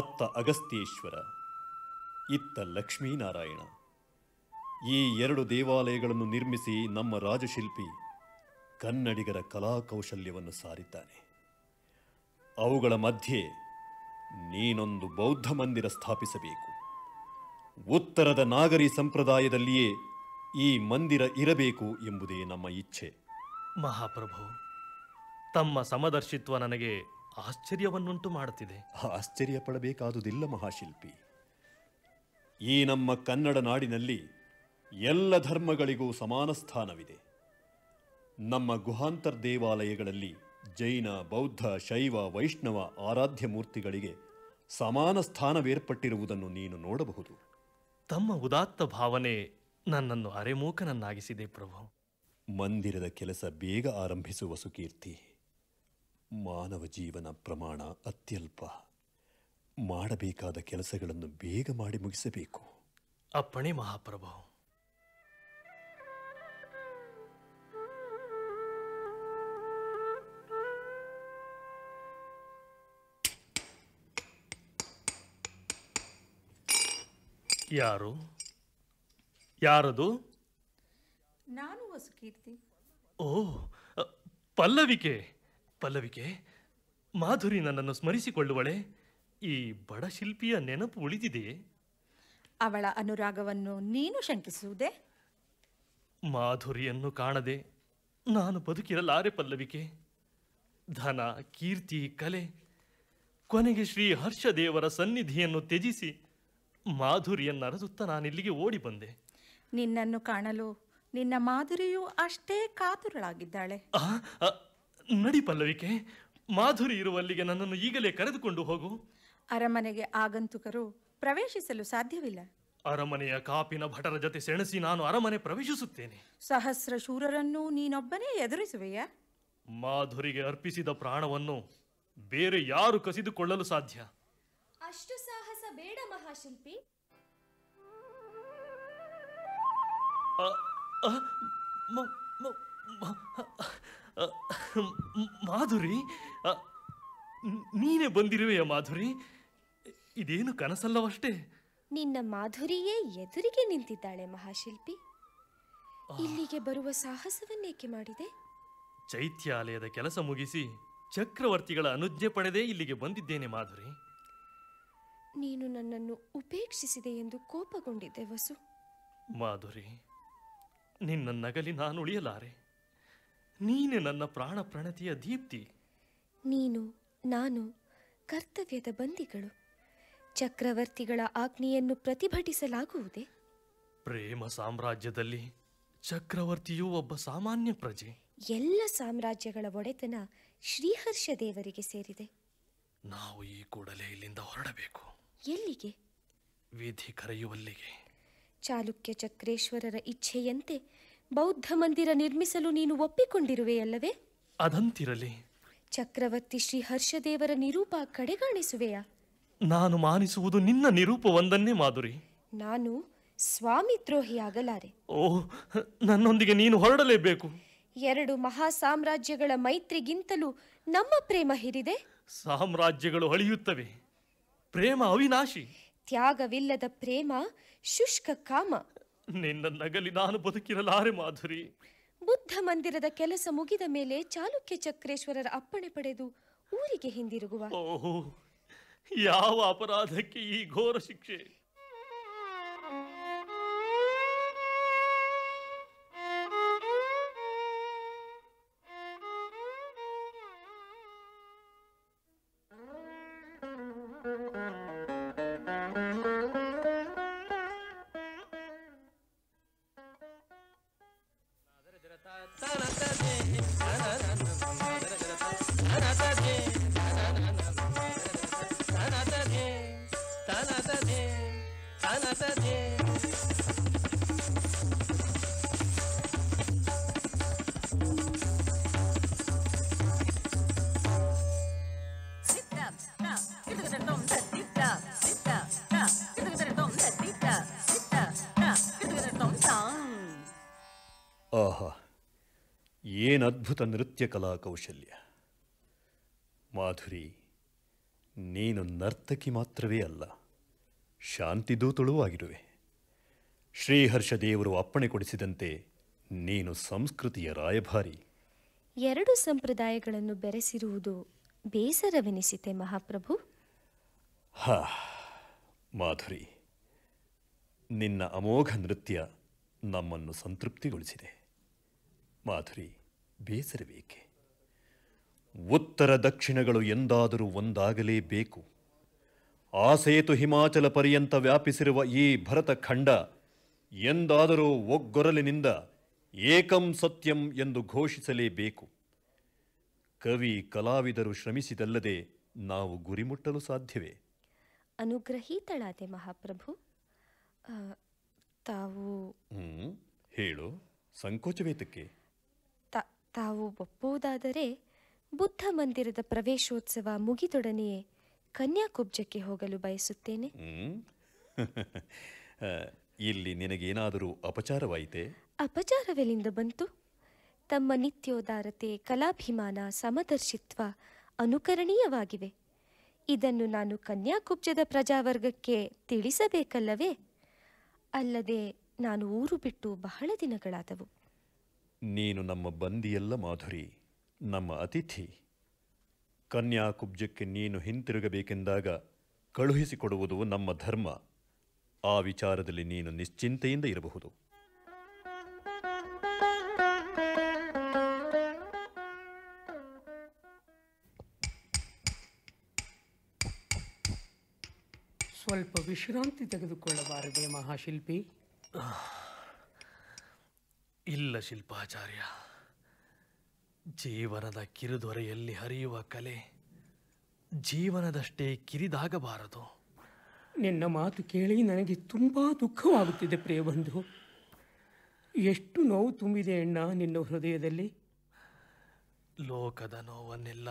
Speaker 4: ಅತ್ತ ಅಗಸ್ತ್ಯೇಶ್ವರ ಇತ್ತ ಲಕ್ಷ್ಮೀನಾರಾಯಣ ಈ ಎರಡು ದೇವಾಲಯಗಳನ್ನು ನಿರ್ಮಿಸಿ ನಮ್ಮ ರಾಜಶಿಲ್ಪಿ ಕನ್ನಡಿಗರ ಕಲಾಕೌಶಲ್ಯವನ್ನು ಸಾರಿದ್ದಾನೆ ಅವುಗಳ ಮಧ್ಯೆ ನೀನೊಂದು ಬೌದ್ಧ ಮಂದಿರ ಸ್ಥಾಪಿಸಬೇಕು ಉತ್ತರದ ನಾಗರಿ ಸಂಪ್ರದಾಯದಲ್ಲಿಯೇ ಈ ಮಂದಿರ ಇರಬೇಕು ಎಂಬುದೇ ನಮ್ಮ ಇಚ್ಛೆ ಮಹಾಪ್ರಭು ತಮ್ಮ ಸಮದರ್ಶಿತ್ವ ನನಗೆ ಆಶ್ಚರ್ಯವನ್ನುಂಟು ಮಾಡುತ್ತಿದೆ ಆಶ್ಚರ್ಯ ಪಡಬೇಕಾದುದಿಲ್ಲ ಮಹಾಶಿಲ್ಪಿ ಈ ನಮ್ಮ ಕನ್ನಡ ನಾಡಿನಲ್ಲಿ ಎಲ್ಲ ಧರ್ಮಗಳಿಗೂ ಸಮಾನ ಸ್ಥಾನವಿದೆ ನಮ್ಮ ಗುಹಾಂತರ್ ದೇವಾಲಯಗಳಲ್ಲಿ ಜೈನ ಬೌದ್ಧ ಶೈವ ವೈಷ್ಣವ ಆರಾಧ್ಯ ಮೂರ್ತಿಗಳಿಗೆ ಸಮಾನ ಸ್ಥಾನವೇರ್ಪಟ್ಟಿರುವುದನ್ನು ನೀನು ನೋಡಬಹುದು ತಮ್ಮ ಉದಾತ್ತ ಭಾವನೆ ನನ್ನನ್ನು ಅರೆಮೂಕನನ್ನಾಗಿಸಿದೆ ಪ್ರಭು ಮಂದಿರದ ಕೆಲಸ ಬೇಗ ಆರಂಭಿಸುವ ಸುಕೀರ್ತಿ ಮಾನವ ಜೀವನ ಪ್ರಮಾಣ ಅತ್ಯಲ್ಪ ಮಾಡಬೇಕಾದ ಕೆಲಸಗಳನ್ನು ಬೇಗ ಮಾಡಿ ಮುಗಿಸಬೇಕು ಅಪ್ಪಣೆ ಮಹಾಪ್ರಭು ಯಾರು ಯಾರದು
Speaker 2: ನಾನು ವಸುಕೀರ್ತಿ
Speaker 4: ಓ ಪಲ್ಲವಿಕೆ ಪಲ್ಲವಿಕೆ ಮಾಧುರಿ ನನ್ನನ್ನು ಸ್ಮರಿಸಿಕೊಳ್ಳುವಳೆ ಈ ಬಡ ಶಿಲ್ಪಿಯ ನೆನಪು ಉಳಿದಿದೆಯೇ
Speaker 2: ಅವಳ ಅನುರಾಗವನ್ನು ನೀನು ಶಂಕಿಸುವುದೇ
Speaker 4: ಮಾಧುರಿಯನ್ನು ಕಾಣದೆ ನಾನು ಬದುಕಿರಲಾರೆ ಪಲ್ಲವಿಕೆ ಧನ ಕೀರ್ತಿ ಕಲೆ ಕೊನೆಗೆ ಶ್ರೀ ಹರ್ಷದೇವರ ಸನ್ನಿಧಿಯನ್ನು ತ್ಯಜಿಸಿ ಮಾಧುರಿಯನ್ನರದುತ್ತ ನಾನಿಲ್ಲಿಗೆ ಓಡಿ ಬಂದೆ
Speaker 2: ನಿನ್ನನ್ನು ಕಾಣಲು ನಿನ್ನ ಮಾಧುರಿಯು ಅಷ್ಟೇ ಕಾತುರಳಾಗಿದ್ದಾಳೆ
Speaker 4: ನಡಿ ಪಲ್ಲವಿಕೆ ಮಾಧುರಿ ಇರುವಲ್ಲಿಗೆ ನನ್ನನ್ನು ಈಗಲೇ ಕರೆದುಕೊಂಡು ಹೋಗು
Speaker 2: ಅರಮನೆಗೆ ಆಗಂತುಕರು ಪ್ರವೇಶಿಸಲು ಸಾಧ್ಯವಿಲ್ಲ
Speaker 4: ಅರಮನೆಯ ಕಾಪಿನ ಭಟರ ಜೊತೆ ಸೆಣಸಿ ನಾನು ಅರಮನೆ ಪ್ರವೇಶಿಸುತ್ತೇನೆ
Speaker 2: ಸಹಸ್ರ ಶೂರರನ್ನು ನೀನೊಬ್ಬನೇ ಎದುರಿಸುವೆಯಾ
Speaker 4: ಮಾಧುರಿಗೆ ಅರ್ಪಿಸಿದ ಪ್ರಾಣವನ್ನು ಬೇರೆ ಯಾರು ಕಸಿದುಕೊಳ್ಳಲು ಸಾಧ್ಯ
Speaker 3: ಅಷ್ಟು ಸಹ ಬೇಡ ಮಹಾಶಿಲ್ಪಿ
Speaker 4: ಮಾಧುರಿ ನೀನೇ ಬಂದಿರುವೆಯ ಮಾಧುರಿ ಇದೇನು ಕನಸಲ್ಲವಷ್ಟೇ
Speaker 3: ನಿನ್ನ ಮಾಧುರಿಯೇ ಎದುರಿಗೆ ನಿಂತಿದ್ದಾಳೆ ಮಹಾಶಿಲ್ಪಿ ಇಲ್ಲಿಗೆ ಬರುವ ಸಾಹಸವನ್ನೇಕೆ ಮಾಡಿದೆ
Speaker 4: ಚೈತ್ಯಾಲಯದ ಕೆಲಸ ಮುಗಿಸಿ ಚಕ್ರವರ್ತಿಗಳ ಅನುಜ್ಞೆ ಪಡೆದೇ ಇಲ್ಲಿಗೆ ಬಂದಿದ್ದೇನೆ ಮಾಧುರಿ
Speaker 3: ನೀನು ನನ್ನನ್ನು ಉಪೇಕ್ಷಿಸಿದೆ ಎಂದು ಕೋಪಗೊಂಡಿದ್ದೆ ವಸು
Speaker 4: ಮಾಧುರಿ ನಿನ್ನ ನಗಲಿ ನಾನು ಉಳಿಯಲಾರೆ ನೀನೆ ನನ್ನ ಪ್ರಾಣ ಪ್ರಣತಿಯ ದೀಪ್ತಿ
Speaker 3: ನೀನು ನಾನು ಕರ್ತವ್ಯದ ಬಂದಿಗಳು ಚಕ್ರವರ್ತಿಗಳ ಆಜ್ಞೆಯನ್ನು ಪ್ರತಿಭಟಿಸಲಾಗುವುದೇ
Speaker 4: ಪ್ರೇಮ ಸಾಮ್ರಾಜ್ಯದಲ್ಲಿ ಚಕ್ರವರ್ತಿಯು ಒಬ್ಬ ಸಾಮಾನ್ಯ ಪ್ರಜೆ
Speaker 3: ಎಲ್ಲ ಸಾಮ್ರಾಜ್ಯಗಳ ಒಡೆತನ ಶ್ರೀಹರ್ಷ ದೇವರಿಗೆ ಸೇರಿದೆ ನಾವು
Speaker 4: ಈ ಕೂಡಲೇ ಇಲ್ಲಿಂದ ಹೊರಡಬೇಕು ಎಲ್ಲಿಗೆ ವಿಧಿ ಕರೆಯುವಲ್ಲಿಗೆ
Speaker 3: ಚಾಲುಕ್ಯ ಚಕ್ರೇಶ್ವರರ ಇಚ್ಛೆಯಂತೆ ಬೌದ್ಧ ಮಂದಿರ ನಿರ್ಮಿಸಲು ನೀನು ಒಪ್ಪಿಕೊಂಡಿರುವೆಯಲ್ಲವೇ
Speaker 4: ಅದಂತಿರಲಿ
Speaker 3: ಚಕ್ರವರ್ತಿ ಶ್ರೀ ಹರ್ಷದೇವರ ನಿರೂಪ ಕಡೆಗಾಣಿಸುವೆಯಾ
Speaker 4: ನಾನು ಮಾನಿಸುವುದು ನಿನ್ನ ನಿರೂಪವೊಂದನ್ನೇ ಮಾಧುರಿ
Speaker 3: ನಾನು ಸ್ವಾಮಿ ದ್ರೋಹಿಯಾಗಲಾರೆ
Speaker 4: ಓ ನನ್ನೊಂದಿಗೆ ನೀನು ಹೊರಡಲೇಬೇಕು
Speaker 3: ಎರಡು ಮಹಾ ಸಾಮ್ರಾಜ್ಯಗಳ ಮೈತ್ರಿಗಿಂತಲೂ ನಮ್ಮ ಪ್ರೇಮ ಹಿರಿದೆ
Speaker 4: ಸಾಮ್ರಾಜ್ಯಗಳು ಅಳಿಯುತ್ತವೆ ಪ್ರೇಮ ಅವಿನಾಶಿ
Speaker 3: ತ್ಯಾಗವಿಲ್ಲದ ಪ್ರೇಮ ಶುಷ್ಕ ಕಾಮ
Speaker 4: ನಿನ್ನ ನಗಲಿ ನಾನು ಬದುಕಿರಲಾರೆ ಮಾಧುರಿ
Speaker 3: ಬುದ್ಧ ಮಂದಿರದ ಕೆಲಸ ಮುಗಿದ ಮೇಲೆ ಚಾಲುಕ್ಯ ಚಕ್ರೇಶ್ವರರ ಅಪ್ಪಣೆ ಪಡೆದು ಊರಿಗೆ ಹಿಂದಿರುಗುವ ಓಹೋ
Speaker 4: ಯಾವ ಅಪರಾಧಕ್ಕೆ ಈ ಘೋರ ಶಿಕ್ಷೆ ಅದ್ಭುತ ನೃತ್ಯ ಕಲಾ ಕೌಶಲ್ಯ ಮಾಧುರಿ ನೀನು ನರ್ತಕಿ ಮಾತ್ರವೇ ಅಲ್ಲ ಶಾಂತಿದೂತಳೂ ಆಗಿರುವೆ ಶ್ರೀಹರ್ಷ ದೇವರು ಅಪ್ಪಣೆ ಕೊಡಿಸಿದಂತೆ ನೀನು ಸಂಸ್ಕೃತಿಯ ರಾಯಭಾರಿ
Speaker 3: ಎರಡು ಸಂಪ್ರದಾಯಗಳನ್ನು ಬೆರೆಸಿರುವುದು ಬೇಸರವೆನಿಸಿತೆ ಮಹಾಪ್ರಭು
Speaker 4: ಹಾ ಮಾಧುರಿ ನಿನ್ನ ಅಮೋಘ ನೃತ್ಯ ನಮ್ಮನ್ನು ಸಂತೃಪ್ತಿಗೊಳಿಸಿದೆ ಮಾಧುರಿ ಬೇಸರಬೇಕೆ ಉತ್ತರ ದಕ್ಷಿಣಗಳು ಎಂದಾದರೂ ಒಂದಾಗಲೇಬೇಕು ಆ ಸೇತು ಹಿಮಾಚಲ ಪರ್ಯಂತ ವ್ಯಾಪಿಸಿರುವ ಈ ಖಂಡ ಎಂದಾದರೂ ಒಗ್ಗೊರಲಿನಿಂದ ಏಕಂ ಸತ್ಯಂ ಎಂದು ಘೋಷಿಸಲೇಬೇಕು ಕವಿ ಕಲಾವಿದರು ಶ್ರಮಿಸಿದಲ್ಲದೆ ನಾವು ಗುರಿ ಮುಟ್ಟಲು ಸಾಧ್ಯವೇ
Speaker 3: ಅನುಗ್ರಹೀತಳಾದೆ ಮಹಾಪ್ರಭು ತಾವು
Speaker 4: ಹೇಳು ಸಂಕೋಚವೇತಕ್ಕೆ
Speaker 3: ತಾವು ಒಪ್ಪುವುದಾದರೆ ಬುದ್ಧ ಮಂದಿರದ ಪ್ರವೇಶೋತ್ಸವ ಮುಗಿದೊಡನೆಯೇ ಕನ್ಯಾಕುಬ್ಜಕ್ಕೆ ಹೋಗಲು ಬಯಸುತ್ತೇನೆ
Speaker 4: ಇಲ್ಲಿ ನಿನಗೇನಾದರೂ ಅಪಚಾರವಾಯಿತೆ
Speaker 3: ಅಪಚಾರವೆಲ್ಲಿಂದ ಬಂತು ತಮ್ಮ ನಿತ್ಯೋದಾರತೆ ಕಲಾಭಿಮಾನ ಸಮದರ್ಶಿತ್ವ ಅನುಕರಣೀಯವಾಗಿವೆ ಇದನ್ನು ನಾನು ಕನ್ಯಾಕುಬ್ಜದ ಪ್ರಜಾವರ್ಗಕ್ಕೆ ತಿಳಿಸಬೇಕಲ್ಲವೇ ಅಲ್ಲದೆ ನಾನು ಊರು ಬಿಟ್ಟು ಬಹಳ ದಿನಗಳಾದವು
Speaker 4: ನೀನು ನಮ್ಮ ಬಂದಿಯಲ್ಲ ಮಾಧುರಿ ನಮ್ಮ ಅತಿಥಿ ಕನ್ಯಾಕುಬ್ಜಕ್ಕೆ ನೀನು ಹಿಂತಿರುಗಬೇಕೆಂದಾಗ ಕಳುಹಿಸಿಕೊಡುವುದು ನಮ್ಮ ಧರ್ಮ ಆ ವಿಚಾರದಲ್ಲಿ ನೀನು ನಿಶ್ಚಿಂತೆಯಿಂದ ಇರಬಹುದು
Speaker 6: ಸ್ವಲ್ಪ ವಿಶ್ರಾಂತಿ ತೆಗೆದುಕೊಳ್ಳಬಾರದೆ ಮಹಾಶಿಲ್ಪಿ
Speaker 4: ಇಲ್ಲ ಶಿಲ್ಪಾಚಾರ್ಯ ಜೀವನದ ಕಿರುದೊರೆಯಲ್ಲಿ ಹರಿಯುವ ಕಲೆ ಜೀವನದಷ್ಟೇ ಕಿರಿದಾಗಬಾರದು
Speaker 6: ನಿನ್ನ ಮಾತು ಕೇಳಿ ನನಗೆ ತುಂಬ ದುಃಖವಾಗುತ್ತಿದೆ ಪ್ರಿಯಬಂಧು ಎಷ್ಟು ನೋವು ತುಂಬಿದೆ ಅಣ್ಣ ನಿನ್ನ ಹೃದಯದಲ್ಲಿ ಲೋಕದ ನೋವನ್ನೆಲ್ಲ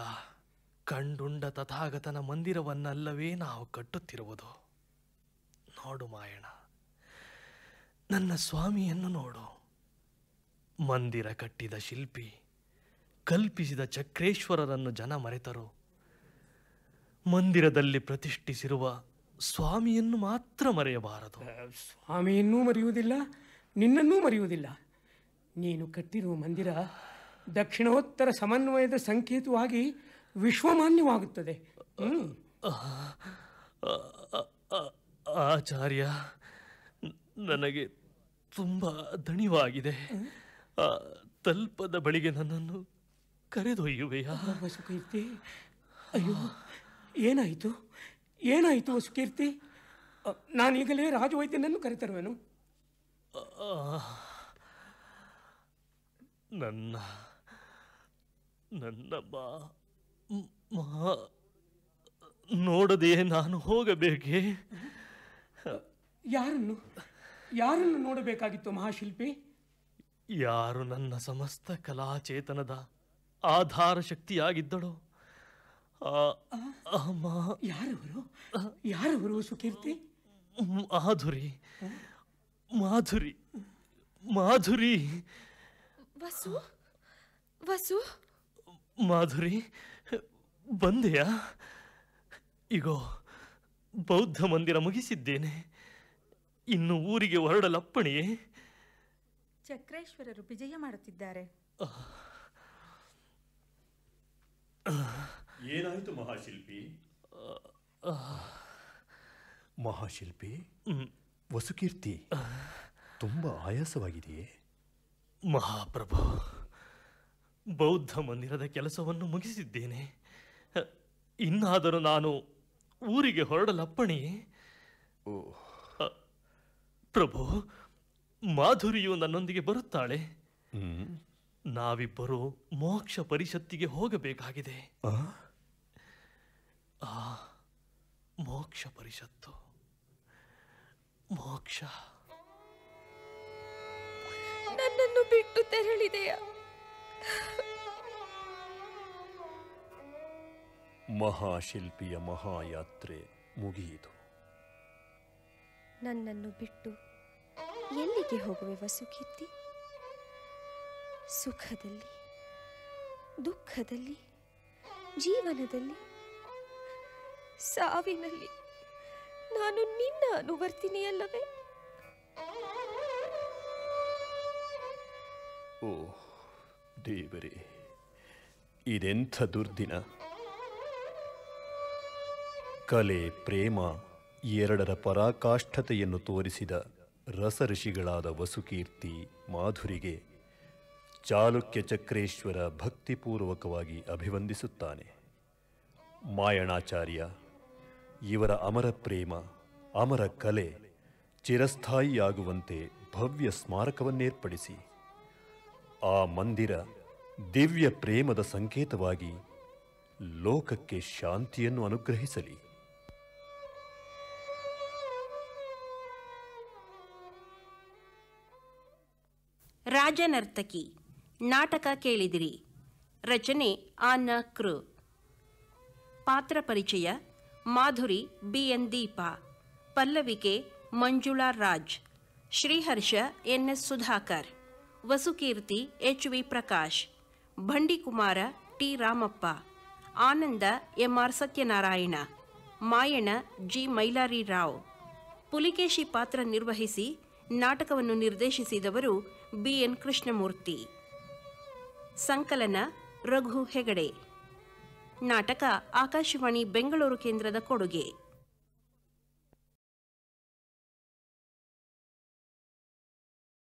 Speaker 6: ಕಂಡುಂಡ ತಥಾಗತನ ಮಂದಿರವನ್ನಲ್ಲವೇ ನಾವು
Speaker 4: ಕಟ್ಟುತ್ತಿರುವುದು ನೋಡು ಮಾಯಣ ನನ್ನ ಸ್ವಾಮಿಯನ್ನು ನೋಡು ಮಂದಿರ ಕಟ್ಟಿದ ಶಿಲ್ಪಿ ಕಲ್ಪಿಸಿದ ಚಕ್ರೇಶ್ವರರನ್ನು ಜನ ಮರೆತರು ಮಂದಿರದಲ್ಲಿ ಪ್ರತಿಷ್ಠಿಸಿರುವ
Speaker 6: ಸ್ವಾಮಿಯನ್ನು ಮಾತ್ರ ಮರೆಯಬಾರದು ಸ್ವಾಮಿಯನ್ನೂ ಮರೆಯುವುದಿಲ್ಲ ನಿನ್ನನ್ನೂ ಮರೆಯುವುದಿಲ್ಲ ನೀನು ಕಟ್ಟಿರುವ ಮಂದಿರ ದಕ್ಷಿಣೋತ್ತರ ಸಮನ್ವಯದ ಸಂಕೇತವಾಗಿ ವಿಶ್ವಮಾನ್ಯವಾಗುತ್ತದೆ
Speaker 4: ಆಚಾರ್ಯ ನನಗೆ ತುಂಬ ದಣಿವಾಗಿದೆ ತಲ್ಪದ ಬಳಿಗೆ ನನ್ನನ್ನು ಕರೆದೊಯ್ಯುವೆಯಾಸುಕೀರ್ತಿ
Speaker 6: ಅಯ್ಯೋ ಏನಾಯಿತು ಏನಾಯಿತು ವಸುಕೀರ್ತಿ ನಾನೀಗಲೇ ರಾಜವೈದ್ಯನನ್ನು ಕರೆತರುವೆನು
Speaker 4: ನನ್ನ ನನ್ನ ಬಾ ನೋಡದೆ ನಾನು ಹೋಗಬೇಕೇ
Speaker 6: ಯಾರನ್ನು ಯಾರನ್ನು ನೋಡಬೇಕಾಗಿತ್ತು ಮಹಾಶಿಲ್ಪಿ
Speaker 4: ಯಾರು ನನ್ನ ಸಮಸ್ತ ಕಲಾಚೇತನದ ಆಧಾರ ಶಕ್ತಿಯಾಗಿದ್ದಳೋ ಯಾರವರು ಯಾರವರು ಸುಕೀರ್ತಿ ಮಾಧುರಿ ಮಾಧುರಿ ಮಾಧುರಿ
Speaker 3: ವಸು ವಸು
Speaker 4: ಮಾಧುರಿ ಬಂದೆಯಾ ಇಗೋ ಬೌದ್ಧ ಮಂದಿರ ಮುಗಿಸಿದ್ದೇನೆ ಇನ್ನು ಊರಿಗೆ ಹೊರಡಲಪ್ಪಣೆಯೇ
Speaker 2: ಚಕ್ರೇಶ್ವರರು ವಿಜಯ ಮಾಡುತ್ತಿದ್ದಾರೆ
Speaker 4: ಏನಾಯಿತು ಮಹಾಶಿಲ್ಪಿ ಮಹಾಶಿಲ್ಪಿ ವಸುಕೀರ್ತಿ ತುಂಬ ಆಯಾಸವಾಗಿದೆಯೇ ಮಹಾಪ್ರಭು ಬೌದ್ಧ ಮಂದಿರದ ಕೆಲಸವನ್ನು ಮುಗಿಸಿದ್ದೇನೆ ಇನ್ನಾದರೂ ನಾನು ಊರಿಗೆ ಹೊರಡಲಪ್ಪಣೆಯೇ ಪ್ರಭು ಮಾಧುರಿಯು ನನ್ನೊಂದಿಗೆ ಬರುತ್ತಾಳೆ ನಾವಿಬ್ಬರು ಮೋಕ್ಷ ಪರಿಷತ್ತಿಗೆ ಹೋಗಬೇಕಾಗಿದೆ ಆ ಮೋಕ್ಷ ಪರಿಷತ್ತು ಮೋಕ್ಷ
Speaker 3: ನನ್ನನ್ನು ಬಿಟ್ಟು ತೆರಳಿದೆಯ
Speaker 4: ಮಹಾಶಿಲ್ಪಿಯ ಮಹಾಯಾತ್ರೆ ಮುಗಿಯಿತು
Speaker 3: ನನ್ನನ್ನು ಬಿಟ್ಟು ಎಲ್ಲಿಗೆ ಹೋಗುವೆ ವಸುಕೀರ್ತಿ ಸುಖದಲ್ಲಿ ದುಃಖದಲ್ಲಿ ಜೀವನದಲ್ಲಿ ಸಾವಿನಲ್ಲಿ ನಾನು ನಿನ್ನ ಅನುವರ್ತಿನಿಯಲ್ಲವೇ
Speaker 4: ಓ ದೇವರೇ ಇದೆಂಥ ದುರ್ದಿನ ಕಲೆ ಪ್ರೇಮ ಎರಡರ ಪರಾಕಾಷ್ಠತೆಯನ್ನು ತೋರಿಸಿದ ರಸಋಷಿಗಳಾದ ವಸುಕೀರ್ತಿ ಮಾಧುರಿಗೆ ಚಾಲುಕ್ಯ ಚಕ್ರೇಶ್ವರ ಭಕ್ತಿಪೂರ್ವಕವಾಗಿ ಅಭಿವಂದಿಸುತ್ತಾನೆ ಮಾಯಣಾಚಾರ್ಯ ಇವರ ಅಮರ ಪ್ರೇಮ ಅಮರ ಕಲೆ ಚಿರಸ್ಥಾಯಿಯಾಗುವಂತೆ ಭವ್ಯ ಸ್ಮಾರಕವನ್ನೇರ್ಪಡಿಸಿ ಆ ಮಂದಿರ ದಿವ್ಯ ಪ್ರೇಮದ ಸಂಕೇತವಾಗಿ ಲೋಕಕ್ಕೆ ಶಾಂತಿಯನ್ನು ಅನುಗ್ರಹಿಸಲಿ
Speaker 1: ರಾಜನರ್ತಕಿ ನಾಟಕ ಕೇಳಿದಿರಿ ರಚನೆ ಆನ ಕೃ ಪಾತ್ರ ಪರಿಚಯ Madhuri B N Deepa Pallavike Manjula Raj Shriharsha N S Sudhakar Vasukeerthi H V Prakash Bhandikumara T Ramappa Ananda M R Satyanarayana Mayana G Mailari Rao Pulikeshi ಪಾತ್ರ ನಿರ್ವಹಿಸಿ ನಾಟಕವನ್ನು ನಿರ್ದೇಶಿಸಿದವರು ಬಿ ಎನ್ ಕೃಷ್ಣಮೂರ್ತಿ ಸಂಕಲನ ರಘು ಹೆಗಡೆ ನಾಟಕ ಆಕಾಶವಾಣಿ ಬೆಂಗಳೂರು ಕೇಂದ್ರದ ಕೊಡುಗೆ